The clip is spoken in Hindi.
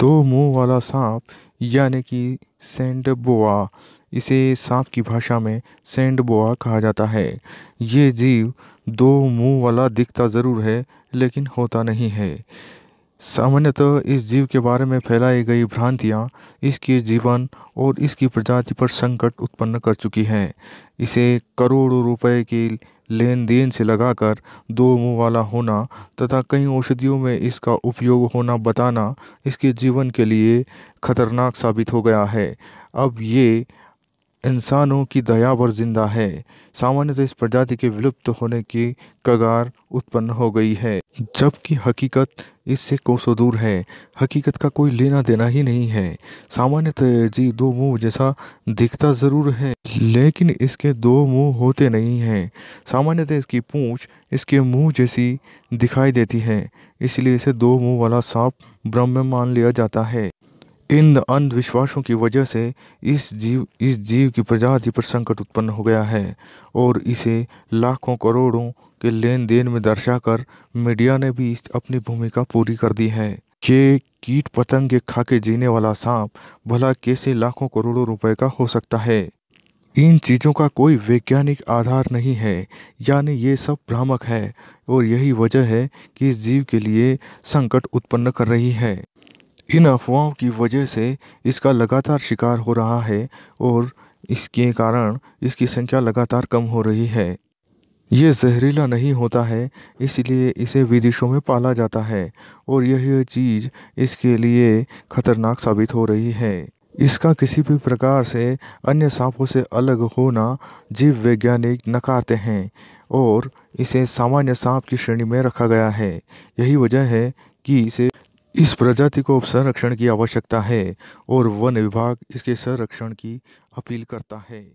दो मुंह वाला सांप यानी कि सेंड बोआ इसे सांप की भाषा में सेंड बोआ कहा जाता है ये जीव दो मुंह वाला दिखता ज़रूर है लेकिन होता नहीं है सामान्यतः तो इस जीव के बारे में फैलाई गई भ्रांतियाँ इसके जीवन और इसकी प्रजाति पर संकट उत्पन्न कर चुकी हैं इसे करोड़ों रुपए के लेन देन से लगाकर दो मुँह वाला होना तथा कई औषधियों में इसका उपयोग होना बताना इसके जीवन के लिए खतरनाक साबित हो गया है अब ये इंसानों की दया पर जिंदा है सामान्यतः इस प्रजाति के विलुप्त होने की कगार उत्पन्न हो गई है जबकि हकीकत इससे कोसों दूर है हकीकत का कोई लेना देना ही नहीं है सामान्यतः जी दो मुंह जैसा दिखता ज़रूर है लेकिन इसके दो मुंह होते नहीं हैं सामान्यतः इसकी पूंछ इसके मुंह जैसी दिखाई देती है इसलिए इसे दो मुंह वाला सांप ब्रह्म मान लिया जाता है इन अंधविश्वासों की वजह से इस जीव इस जीव की प्रजाति पर संकट उत्पन्न हो गया है और इसे लाखों करोड़ों के लेन देन में दर्शाकर मीडिया ने भी इस अपनी भूमिका पूरी कर दी है ये कीट पतंग के खा के जीने वाला सांप भला कैसे लाखों करोड़ों रुपए का हो सकता है इन चीज़ों का कोई वैज्ञानिक आधार नहीं है यानी ये सब भ्रामक है और यही वजह है कि इस जीव के लिए संकट उत्पन्न कर रही है इन अफवाहों की वजह से इसका लगातार शिकार हो रहा है और इसके कारण इसकी संख्या लगातार कम हो रही है ये जहरीला नहीं होता है इसलिए इसे विदेशों में पाला जाता है और यह चीज़ इसके लिए खतरनाक साबित हो रही है इसका किसी भी प्रकार से अन्य सांपों से अलग होना जीव वैज्ञानिक नकारते हैं और इसे सामान्य सांप की श्रेणी में रखा गया है यही वजह है कि इसे इस प्रजाति को संरक्षण की आवश्यकता है और वन विभाग इसके संरक्षण की अपील करता है